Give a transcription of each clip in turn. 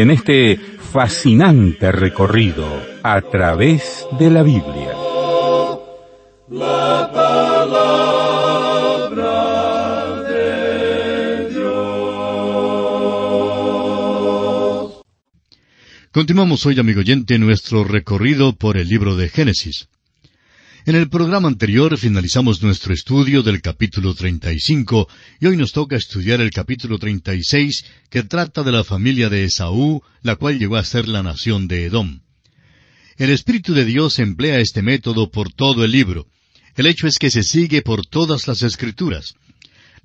en este fascinante recorrido a través de la Biblia. Continuamos hoy, amigo oyente, nuestro recorrido por el libro de Génesis. En el programa anterior finalizamos nuestro estudio del capítulo 35 y hoy nos toca estudiar el capítulo 36 que trata de la familia de Esaú, la cual llegó a ser la nación de Edom. El Espíritu de Dios emplea este método por todo el libro. El hecho es que se sigue por todas las escrituras.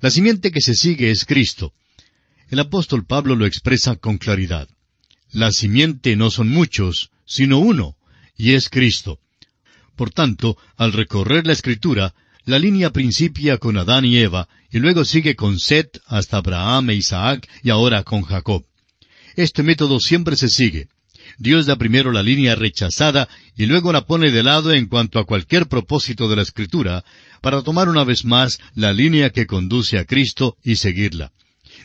La simiente que se sigue es Cristo. El apóstol Pablo lo expresa con claridad. La simiente no son muchos, sino uno, y es Cristo. Por tanto, al recorrer la escritura, la línea principia con Adán y Eva, y luego sigue con Seth hasta Abraham e Isaac, y ahora con Jacob. Este método siempre se sigue. Dios da primero la línea rechazada y luego la pone de lado en cuanto a cualquier propósito de la Escritura, para tomar una vez más la línea que conduce a Cristo y seguirla.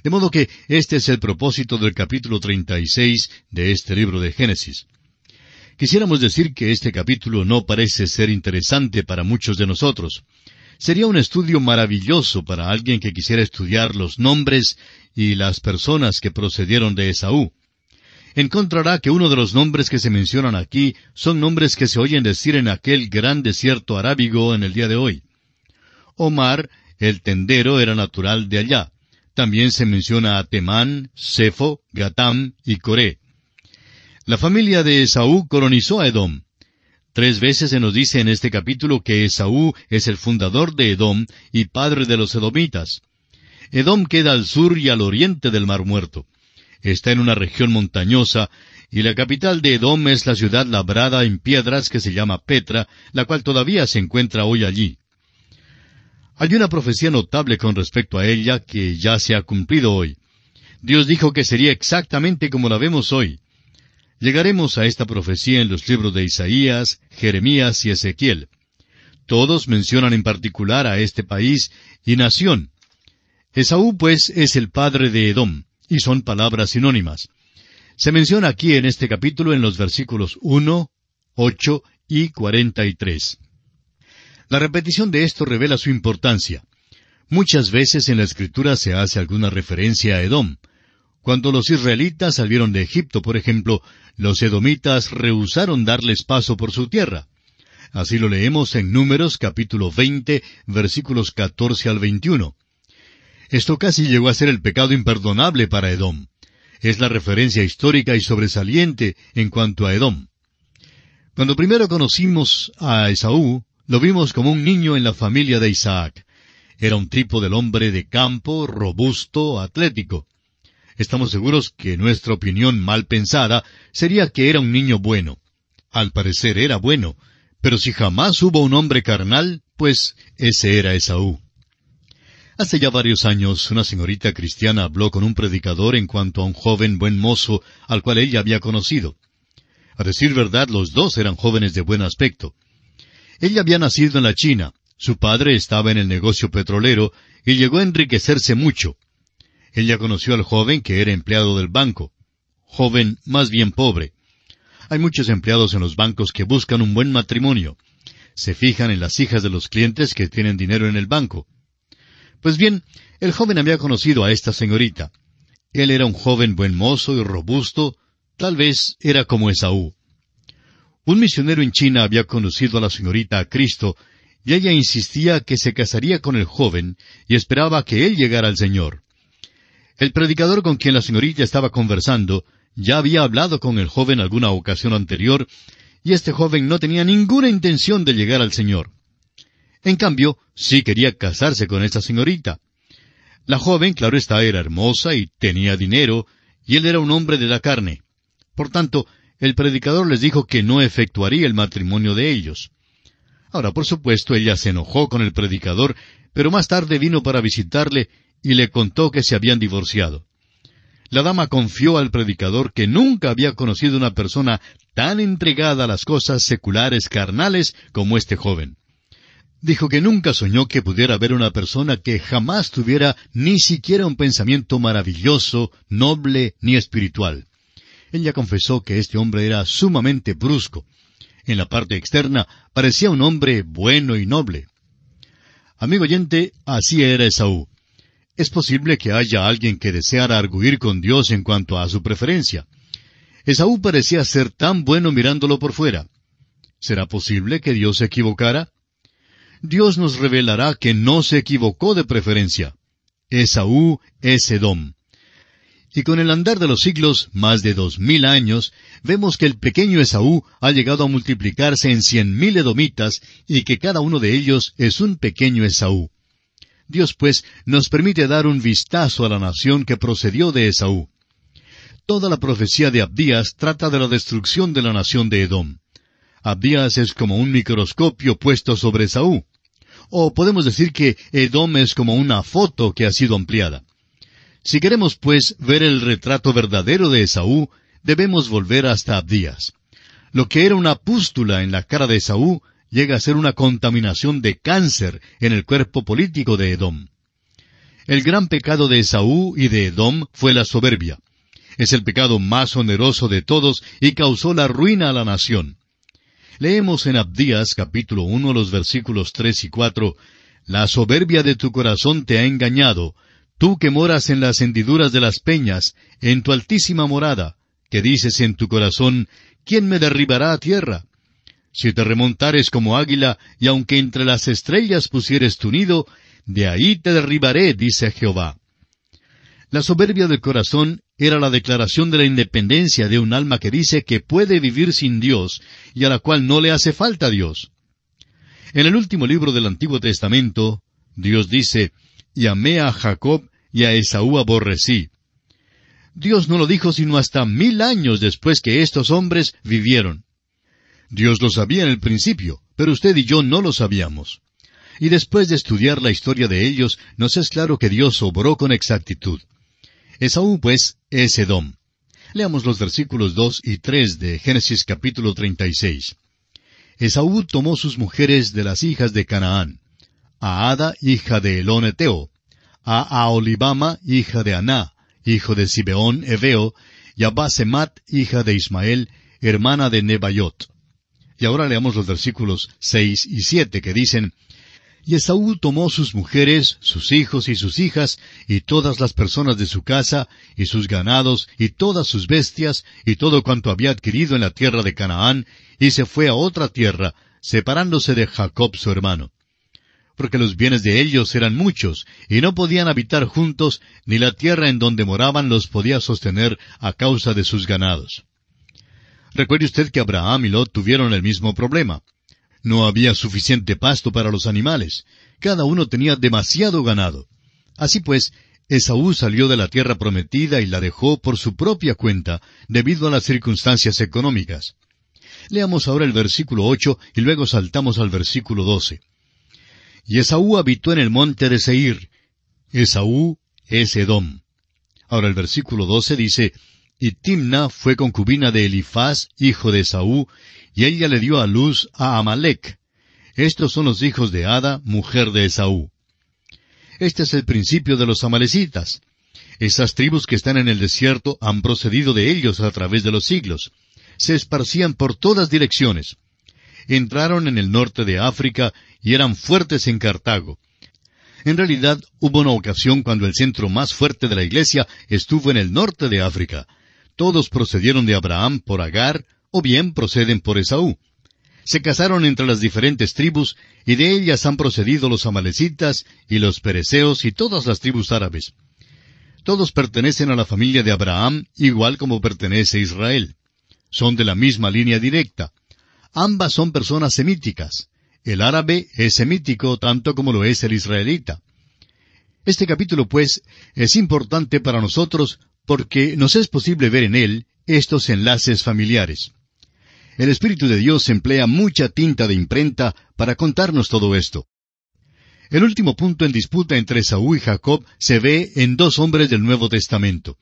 De modo que este es el propósito del capítulo 36 de este libro de Génesis. Quisiéramos decir que este capítulo no parece ser interesante para muchos de nosotros. Sería un estudio maravilloso para alguien que quisiera estudiar los nombres y las personas que procedieron de Esaú. Encontrará que uno de los nombres que se mencionan aquí son nombres que se oyen decir en aquel gran desierto arábigo en el día de hoy. Omar, el tendero, era natural de allá. También se menciona a Temán, Cefo, Gatán y Coré. La familia de Esaú colonizó a Edom. Tres veces se nos dice en este capítulo que Esaú es el fundador de Edom y padre de los edomitas. Edom queda al sur y al oriente del Mar Muerto. Está en una región montañosa, y la capital de Edom es la ciudad labrada en piedras que se llama Petra, la cual todavía se encuentra hoy allí. Hay una profecía notable con respecto a ella que ya se ha cumplido hoy. Dios dijo que sería exactamente como la vemos hoy. Llegaremos a esta profecía en los libros de Isaías, Jeremías y Ezequiel. Todos mencionan en particular a este país y nación. Esaú, pues, es el padre de Edom, y son palabras sinónimas. Se menciona aquí en este capítulo en los versículos 1, 8 y 43. La repetición de esto revela su importancia. Muchas veces en la escritura se hace alguna referencia a Edom, cuando los israelitas salieron de Egipto, por ejemplo, los edomitas rehusaron darles paso por su tierra. Así lo leemos en Números capítulo 20, versículos 14 al 21. Esto casi llegó a ser el pecado imperdonable para Edom. Es la referencia histórica y sobresaliente en cuanto a Edom. Cuando primero conocimos a Esaú, lo vimos como un niño en la familia de Isaac. Era un tipo del hombre de campo, robusto, atlético. Estamos seguros que nuestra opinión mal pensada sería que era un niño bueno. Al parecer era bueno, pero si jamás hubo un hombre carnal, pues ese era Esaú. Hace ya varios años una señorita cristiana habló con un predicador en cuanto a un joven buen mozo al cual ella había conocido. A decir verdad, los dos eran jóvenes de buen aspecto. Ella había nacido en la China, su padre estaba en el negocio petrolero y llegó a enriquecerse mucho. Ella conoció al joven que era empleado del banco, joven más bien pobre. Hay muchos empleados en los bancos que buscan un buen matrimonio. Se fijan en las hijas de los clientes que tienen dinero en el banco. Pues bien, el joven había conocido a esta señorita. Él era un joven buen mozo y robusto, tal vez era como Esaú. Un misionero en China había conocido a la señorita a Cristo, y ella insistía que se casaría con el joven y esperaba que él llegara al Señor. El predicador con quien la señorita estaba conversando ya había hablado con el joven alguna ocasión anterior, y este joven no tenía ninguna intención de llegar al Señor. En cambio, sí quería casarse con esta señorita. La joven, claro está, era hermosa y tenía dinero, y él era un hombre de la carne. Por tanto, el predicador les dijo que no efectuaría el matrimonio de ellos. Ahora, por supuesto, ella se enojó con el predicador, pero más tarde vino para visitarle y le contó que se habían divorciado. La dama confió al predicador que nunca había conocido una persona tan entregada a las cosas seculares carnales como este joven. Dijo que nunca soñó que pudiera haber una persona que jamás tuviera ni siquiera un pensamiento maravilloso, noble ni espiritual. Ella confesó que este hombre era sumamente brusco. En la parte externa parecía un hombre bueno y noble. Amigo oyente, así era Esaú. Es posible que haya alguien que deseara arguir con Dios en cuanto a su preferencia. Esaú parecía ser tan bueno mirándolo por fuera. ¿Será posible que Dios se equivocara? Dios nos revelará que no se equivocó de preferencia. Esaú es Edom. Y con el andar de los siglos, más de dos mil años, vemos que el pequeño Esaú ha llegado a multiplicarse en cien mil edomitas y que cada uno de ellos es un pequeño Esaú. Dios, pues, nos permite dar un vistazo a la nación que procedió de Esaú. Toda la profecía de Abdías trata de la destrucción de la nación de Edom. Abdías es como un microscopio puesto sobre Esaú. O podemos decir que Edom es como una foto que ha sido ampliada. Si queremos, pues, ver el retrato verdadero de Esaú, debemos volver hasta Abdías. Lo que era una pústula en la cara de Esaú llega a ser una contaminación de cáncer en el cuerpo político de Edom. El gran pecado de Esaú y de Edom fue la soberbia. Es el pecado más oneroso de todos y causó la ruina a la nación. Leemos en Abdías capítulo 1 los versículos 3 y 4, La soberbia de tu corazón te ha engañado, tú que moras en las hendiduras de las peñas, en tu altísima morada, que dices en tu corazón, ¿quién me derribará a tierra? Si te remontares como águila, y aunque entre las estrellas pusieres tu nido, de ahí te derribaré, dice Jehová. La soberbia del corazón era la declaración de la independencia de un alma que dice que puede vivir sin Dios y a la cual no le hace falta Dios. En el último libro del Antiguo Testamento, Dios dice, y amé a Jacob y a Esaú aborrecí. Dios no lo dijo sino hasta mil años después que estos hombres vivieron. Dios lo sabía en el principio, pero usted y yo no lo sabíamos. Y después de estudiar la historia de ellos, nos es claro que Dios obró con exactitud. Esaú, pues, es Edom. Leamos los versículos dos y tres de Génesis capítulo 36. Esaú tomó sus mujeres de las hijas de Canaán, a Ada, hija de Elón Eteo, a Aolibama, hija de Aná, hijo de Sibeón Eveo, y a Basemat, hija de Ismael, hermana de Nebayot. Y ahora leamos los versículos seis y siete que dicen Y Esaú tomó sus mujeres, sus hijos y sus hijas, y todas las personas de su casa, y sus ganados, y todas sus bestias, y todo cuanto había adquirido en la tierra de Canaán, y se fue a otra tierra, separándose de Jacob su hermano porque los bienes de ellos eran muchos, y no podían habitar juntos, ni la tierra en donde moraban los podía sostener a causa de sus ganados. Recuerde usted que Abraham y Lot tuvieron el mismo problema. No había suficiente pasto para los animales. Cada uno tenía demasiado ganado. Así pues, Esaú salió de la tierra prometida y la dejó por su propia cuenta, debido a las circunstancias económicas. Leamos ahora el versículo ocho y luego saltamos al versículo doce. Y Esaú habitó en el monte de Seir. Esaú es Edom. Ahora el versículo doce dice, y Timna fue concubina de Elifaz, hijo de Esaú, y ella le dio a luz a Amalek. Estos son los hijos de Ada, mujer de Esaú. Este es el principio de los amalecitas. Esas tribus que están en el desierto han procedido de ellos a través de los siglos. Se esparcían por todas direcciones. Entraron en el norte de África y eran fuertes en Cartago. En realidad, hubo una ocasión cuando el centro más fuerte de la iglesia estuvo en el norte de África todos procedieron de Abraham por Agar, o bien proceden por Esaú. Se casaron entre las diferentes tribus, y de ellas han procedido los amalecitas y los pereceos y todas las tribus árabes. Todos pertenecen a la familia de Abraham, igual como pertenece Israel. Son de la misma línea directa. Ambas son personas semíticas. El árabe es semítico tanto como lo es el israelita. Este capítulo, pues, es importante para nosotros porque nos es posible ver en él estos enlaces familiares. El Espíritu de Dios emplea mucha tinta de imprenta para contarnos todo esto. El último punto en disputa entre Saúl y Jacob se ve en dos hombres del Nuevo Testamento.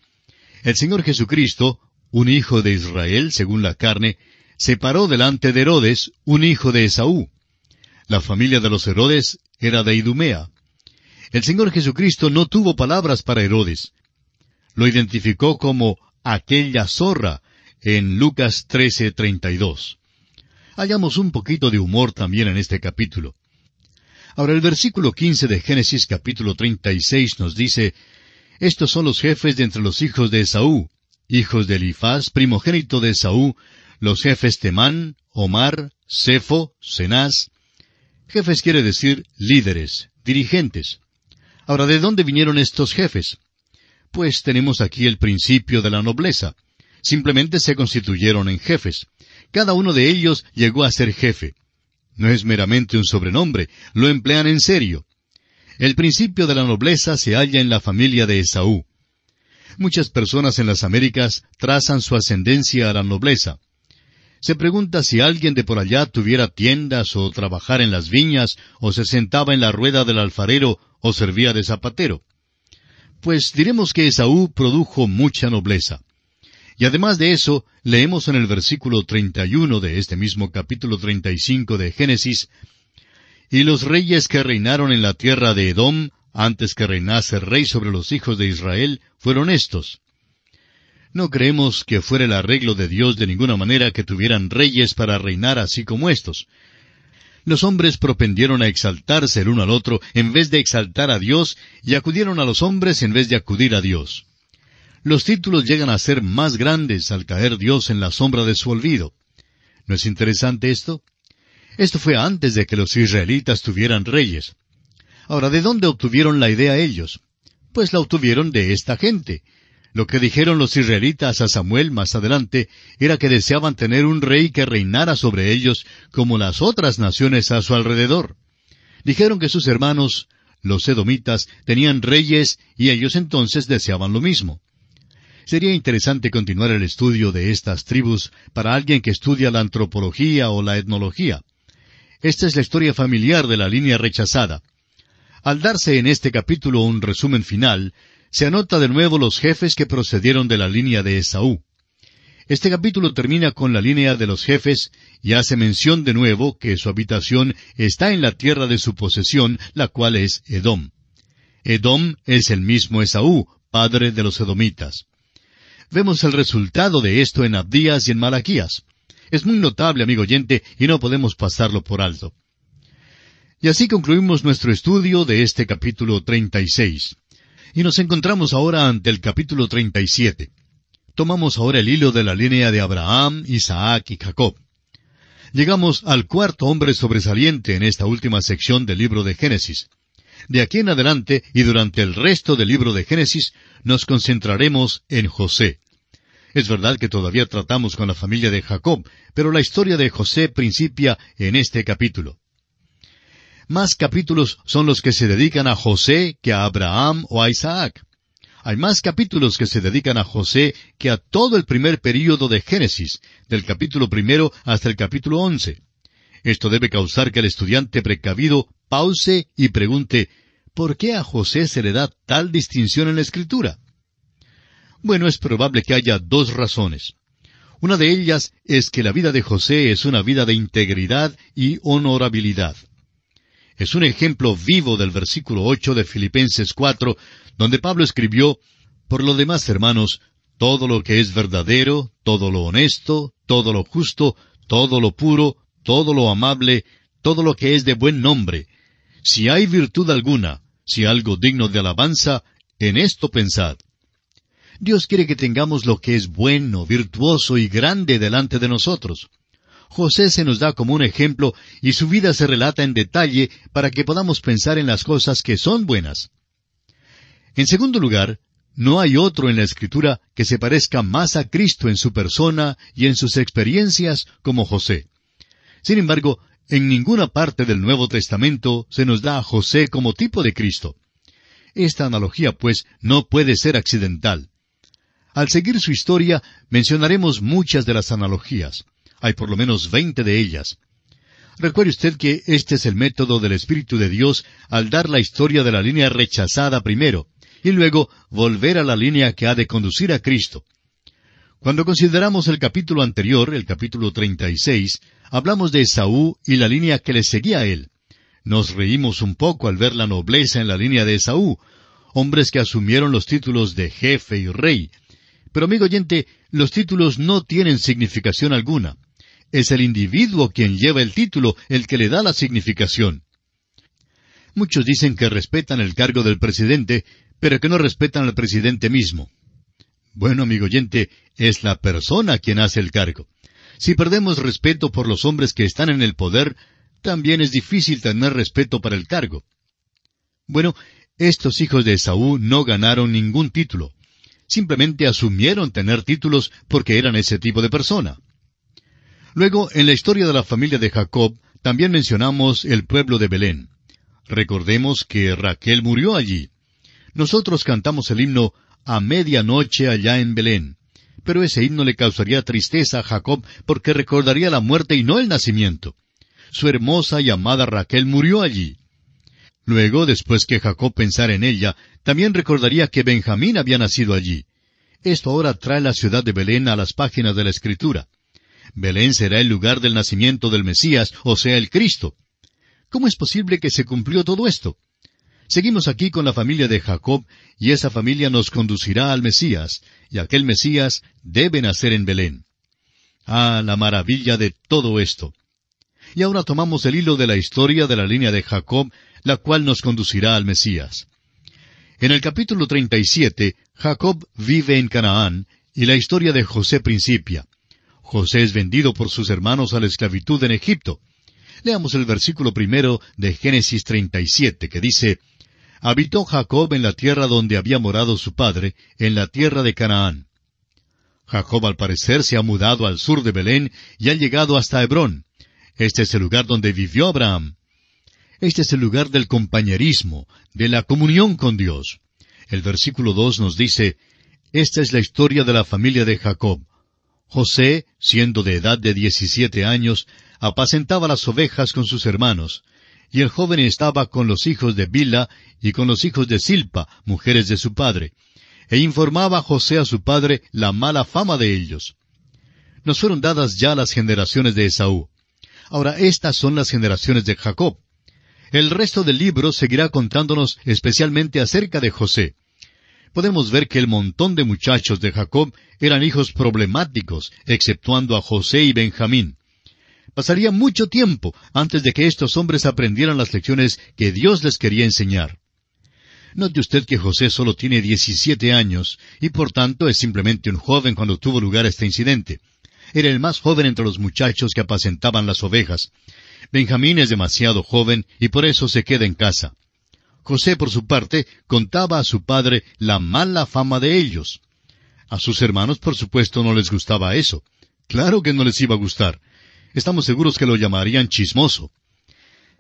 El Señor Jesucristo, un hijo de Israel según la carne, se paró delante de Herodes, un hijo de Esaú. La familia de los Herodes era de Idumea. El Señor Jesucristo no tuvo palabras para Herodes, lo identificó como aquella zorra en Lucas 13:32. Hallamos un poquito de humor también en este capítulo. Ahora el versículo 15 de Génesis capítulo 36 nos dice, Estos son los jefes de entre los hijos de Esaú, hijos de Elifaz, primogénito de Esaú, los jefes Temán, Omar, Cefo, Cenaz. Jefes quiere decir líderes, dirigentes. Ahora, ¿de dónde vinieron estos jefes? Pues tenemos aquí el principio de la nobleza. Simplemente se constituyeron en jefes. Cada uno de ellos llegó a ser jefe. No es meramente un sobrenombre, lo emplean en serio. El principio de la nobleza se halla en la familia de Esaú. Muchas personas en las Américas trazan su ascendencia a la nobleza. Se pregunta si alguien de por allá tuviera tiendas o trabajara en las viñas o se sentaba en la rueda del alfarero o servía de zapatero. Pues diremos que Esaú produjo mucha nobleza. Y además de eso, leemos en el versículo 31 de este mismo capítulo treinta y cinco de Génesis, Y los reyes que reinaron en la tierra de Edom, antes que reinase rey sobre los hijos de Israel, fueron estos. No creemos que fuera el arreglo de Dios de ninguna manera que tuvieran reyes para reinar así como estos, los hombres propendieron a exaltarse el uno al otro en vez de exaltar a Dios y acudieron a los hombres en vez de acudir a Dios. Los títulos llegan a ser más grandes al caer Dios en la sombra de su olvido. ¿No es interesante esto? Esto fue antes de que los israelitas tuvieran reyes. Ahora, ¿de dónde obtuvieron la idea ellos? Pues la obtuvieron de esta gente, lo que dijeron los israelitas a Samuel más adelante era que deseaban tener un rey que reinara sobre ellos como las otras naciones a su alrededor. Dijeron que sus hermanos, los edomitas, tenían reyes y ellos entonces deseaban lo mismo. Sería interesante continuar el estudio de estas tribus para alguien que estudia la antropología o la etnología. Esta es la historia familiar de la línea rechazada. Al darse en este capítulo un resumen final, se anota de nuevo los jefes que procedieron de la línea de Esaú. Este capítulo termina con la línea de los jefes y hace mención de nuevo que su habitación está en la tierra de su posesión, la cual es Edom. Edom es el mismo Esaú, padre de los edomitas. Vemos el resultado de esto en Abdías y en Malaquías. Es muy notable, amigo oyente, y no podemos pasarlo por alto. Y así concluimos nuestro estudio de este capítulo 36. Y nos encontramos ahora ante el capítulo 37. Tomamos ahora el hilo de la línea de Abraham, Isaac y Jacob. Llegamos al cuarto hombre sobresaliente en esta última sección del libro de Génesis. De aquí en adelante y durante el resto del libro de Génesis nos concentraremos en José. Es verdad que todavía tratamos con la familia de Jacob, pero la historia de José principia en este capítulo. Más capítulos son los que se dedican a José que a Abraham o a Isaac. Hay más capítulos que se dedican a José que a todo el primer período de Génesis, del capítulo primero hasta el capítulo once. Esto debe causar que el estudiante precavido pause y pregunte, ¿por qué a José se le da tal distinción en la Escritura? Bueno, es probable que haya dos razones. Una de ellas es que la vida de José es una vida de integridad y honorabilidad es un ejemplo vivo del versículo 8 de Filipenses 4, donde Pablo escribió, Por lo demás, hermanos, todo lo que es verdadero, todo lo honesto, todo lo justo, todo lo puro, todo lo amable, todo lo que es de buen nombre. Si hay virtud alguna, si algo digno de alabanza, en esto pensad. Dios quiere que tengamos lo que es bueno, virtuoso y grande delante de nosotros. José se nos da como un ejemplo y su vida se relata en detalle para que podamos pensar en las cosas que son buenas. En segundo lugar, no hay otro en la Escritura que se parezca más a Cristo en su persona y en sus experiencias como José. Sin embargo, en ninguna parte del Nuevo Testamento se nos da a José como tipo de Cristo. Esta analogía, pues, no puede ser accidental. Al seguir su historia, mencionaremos muchas de las analogías. Hay por lo menos veinte de ellas. Recuerde usted que este es el método del Espíritu de Dios al dar la historia de la línea rechazada primero, y luego volver a la línea que ha de conducir a Cristo. Cuando consideramos el capítulo anterior, el capítulo treinta y seis, hablamos de Esaú y la línea que le seguía a él. Nos reímos un poco al ver la nobleza en la línea de Esaú, hombres que asumieron los títulos de jefe y rey. Pero amigo oyente, los títulos no tienen significación alguna. Es el individuo quien lleva el título, el que le da la significación. Muchos dicen que respetan el cargo del presidente, pero que no respetan al presidente mismo. Bueno, amigo oyente, es la persona quien hace el cargo. Si perdemos respeto por los hombres que están en el poder, también es difícil tener respeto para el cargo. Bueno, estos hijos de Esaú no ganaron ningún título. Simplemente asumieron tener títulos porque eran ese tipo de persona. Luego, en la historia de la familia de Jacob, también mencionamos el pueblo de Belén. Recordemos que Raquel murió allí. Nosotros cantamos el himno a medianoche allá en Belén. Pero ese himno le causaría tristeza a Jacob porque recordaría la muerte y no el nacimiento. Su hermosa y amada Raquel murió allí. Luego, después que Jacob pensara en ella, también recordaría que Benjamín había nacido allí. Esto ahora trae la ciudad de Belén a las páginas de la Escritura. Belén será el lugar del nacimiento del Mesías, o sea, el Cristo. ¿Cómo es posible que se cumplió todo esto? Seguimos aquí con la familia de Jacob, y esa familia nos conducirá al Mesías, y aquel Mesías debe nacer en Belén. Ah, la maravilla de todo esto. Y ahora tomamos el hilo de la historia de la línea de Jacob, la cual nos conducirá al Mesías. En el capítulo 37, Jacob vive en Canaán, y la historia de José principia. José es vendido por sus hermanos a la esclavitud en Egipto. Leamos el versículo primero de Génesis 37, que dice, Habitó Jacob en la tierra donde había morado su padre, en la tierra de Canaán. Jacob al parecer se ha mudado al sur de Belén y ha llegado hasta Hebrón. Este es el lugar donde vivió Abraham. Este es el lugar del compañerismo, de la comunión con Dios. El versículo dos nos dice, Esta es la historia de la familia de Jacob. José, siendo de edad de diecisiete años, apacentaba las ovejas con sus hermanos, y el joven estaba con los hijos de Bila y con los hijos de Silpa, mujeres de su padre, e informaba a José a su padre la mala fama de ellos. Nos fueron dadas ya las generaciones de Esaú. Ahora estas son las generaciones de Jacob. El resto del libro seguirá contándonos especialmente acerca de José podemos ver que el montón de muchachos de Jacob eran hijos problemáticos, exceptuando a José y Benjamín. Pasaría mucho tiempo antes de que estos hombres aprendieran las lecciones que Dios les quería enseñar. Note usted que José solo tiene 17 años y por tanto es simplemente un joven cuando tuvo lugar este incidente. Era el más joven entre los muchachos que apacentaban las ovejas. Benjamín es demasiado joven y por eso se queda en casa. José, por su parte, contaba a su padre la mala fama de ellos. A sus hermanos, por supuesto, no les gustaba eso. Claro que no les iba a gustar. Estamos seguros que lo llamarían chismoso.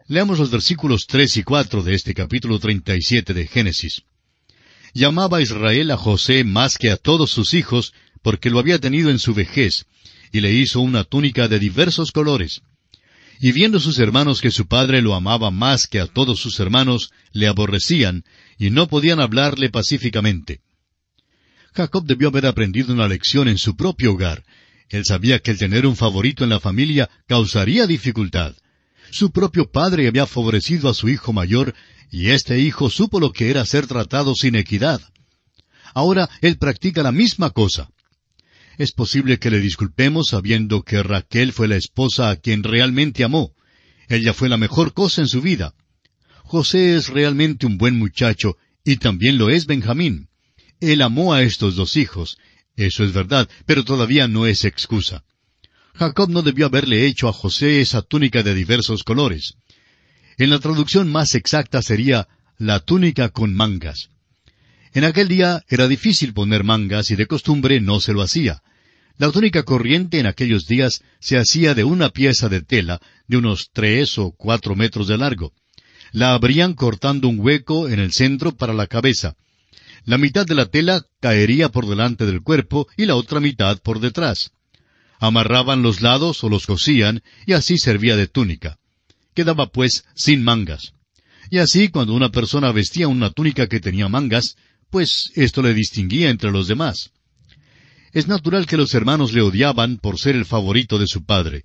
Leamos los versículos tres y cuatro de este capítulo treinta y siete de Génesis. Llamaba Israel a José más que a todos sus hijos, porque lo había tenido en su vejez, y le hizo una túnica de diversos colores. Y viendo sus hermanos que su padre lo amaba más que a todos sus hermanos, le aborrecían, y no podían hablarle pacíficamente. Jacob debió haber aprendido una lección en su propio hogar. Él sabía que el tener un favorito en la familia causaría dificultad. Su propio padre había favorecido a su hijo mayor, y este hijo supo lo que era ser tratado sin equidad. Ahora él practica la misma cosa. Es posible que le disculpemos sabiendo que Raquel fue la esposa a quien realmente amó. Ella fue la mejor cosa en su vida. José es realmente un buen muchacho y también lo es Benjamín. Él amó a estos dos hijos, eso es verdad, pero todavía no es excusa. Jacob no debió haberle hecho a José esa túnica de diversos colores. En la traducción más exacta sería la túnica con mangas. En aquel día era difícil poner mangas y de costumbre no se lo hacía. La túnica corriente en aquellos días se hacía de una pieza de tela de unos tres o cuatro metros de largo. La abrían cortando un hueco en el centro para la cabeza. La mitad de la tela caería por delante del cuerpo y la otra mitad por detrás. Amarraban los lados o los cosían y así servía de túnica. Quedaba pues sin mangas. Y así cuando una persona vestía una túnica que tenía mangas, pues esto le distinguía entre los demás. Es natural que los hermanos le odiaban por ser el favorito de su padre.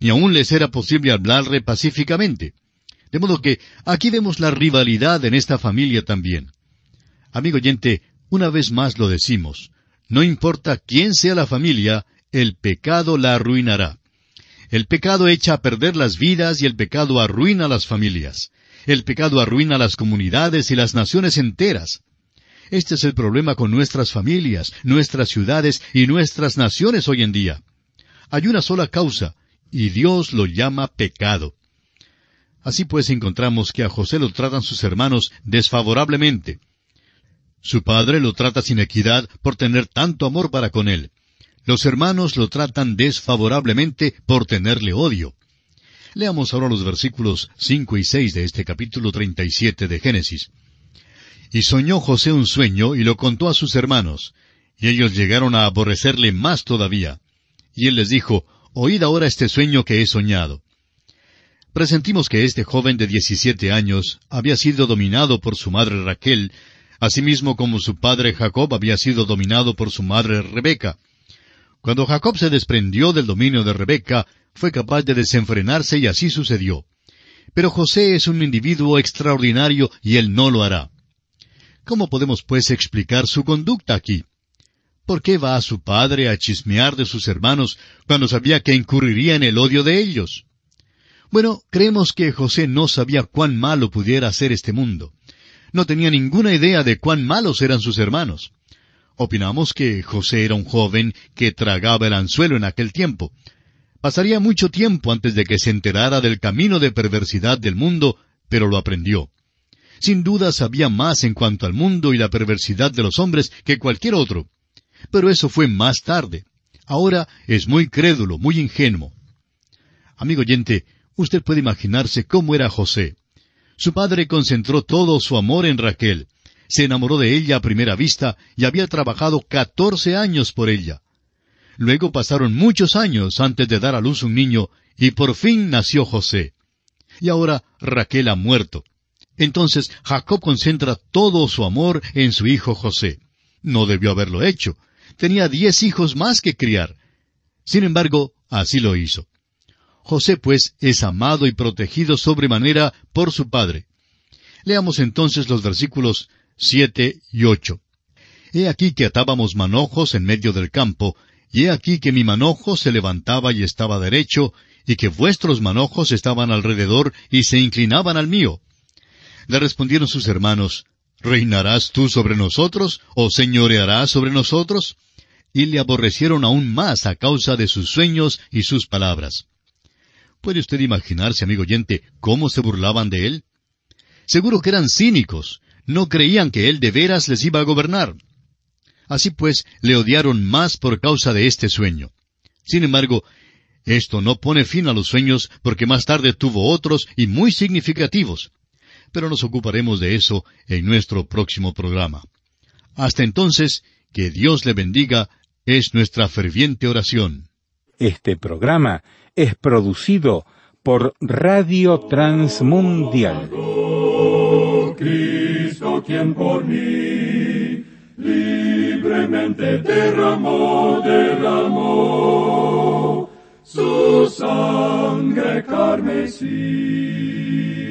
Ni aún les era posible hablarle pacíficamente. De modo que aquí vemos la rivalidad en esta familia también. Amigo oyente, una vez más lo decimos. No importa quién sea la familia, el pecado la arruinará. El pecado echa a perder las vidas y el pecado arruina las familias. El pecado arruina las comunidades y las naciones enteras. Este es el problema con nuestras familias, nuestras ciudades y nuestras naciones hoy en día. Hay una sola causa, y Dios lo llama pecado. Así pues encontramos que a José lo tratan sus hermanos desfavorablemente. Su padre lo trata sin equidad por tener tanto amor para con él. Los hermanos lo tratan desfavorablemente por tenerle odio. Leamos ahora los versículos cinco y seis de este capítulo treinta y siete de Génesis. Y soñó José un sueño y lo contó a sus hermanos. Y ellos llegaron a aborrecerle más todavía. Y él les dijo, Oíd ahora este sueño que he soñado. Presentimos que este joven de diecisiete años había sido dominado por su madre Raquel, asimismo como su padre Jacob había sido dominado por su madre Rebeca. Cuando Jacob se desprendió del dominio de Rebeca, fue capaz de desenfrenarse y así sucedió. Pero José es un individuo extraordinario y él no lo hará. ¿Cómo podemos, pues, explicar su conducta aquí? ¿Por qué va a su padre a chismear de sus hermanos cuando sabía que incurriría en el odio de ellos? Bueno, creemos que José no sabía cuán malo pudiera ser este mundo. No tenía ninguna idea de cuán malos eran sus hermanos. Opinamos que José era un joven que tragaba el anzuelo en aquel tiempo. Pasaría mucho tiempo antes de que se enterara del camino de perversidad del mundo, pero lo aprendió. Sin duda sabía más en cuanto al mundo y la perversidad de los hombres que cualquier otro. Pero eso fue más tarde. Ahora es muy crédulo, muy ingenuo. Amigo oyente, usted puede imaginarse cómo era José. Su padre concentró todo su amor en Raquel. Se enamoró de ella a primera vista y había trabajado catorce años por ella. Luego pasaron muchos años antes de dar a luz un niño y por fin nació José. Y ahora Raquel ha muerto. Entonces Jacob concentra todo su amor en su hijo José. No debió haberlo hecho. Tenía diez hijos más que criar. Sin embargo, así lo hizo. José, pues, es amado y protegido sobremanera por su padre. Leamos entonces los versículos siete y ocho. He aquí que atábamos manojos en medio del campo, y he aquí que mi manojo se levantaba y estaba derecho, y que vuestros manojos estaban alrededor y se inclinaban al mío. Le respondieron sus hermanos, ¿Reinarás tú sobre nosotros o señorearás sobre nosotros? Y le aborrecieron aún más a causa de sus sueños y sus palabras. ¿Puede usted imaginarse, amigo oyente, cómo se burlaban de él? Seguro que eran cínicos, no creían que él de veras les iba a gobernar. Así pues, le odiaron más por causa de este sueño. Sin embargo, esto no pone fin a los sueños porque más tarde tuvo otros y muy significativos pero nos ocuparemos de eso en nuestro próximo programa. Hasta entonces, que Dios le bendiga, es nuestra ferviente oración. Este programa es producido por Radio Transmundial. Cristo quien por mí libremente derramó, amor su sangre carmesí.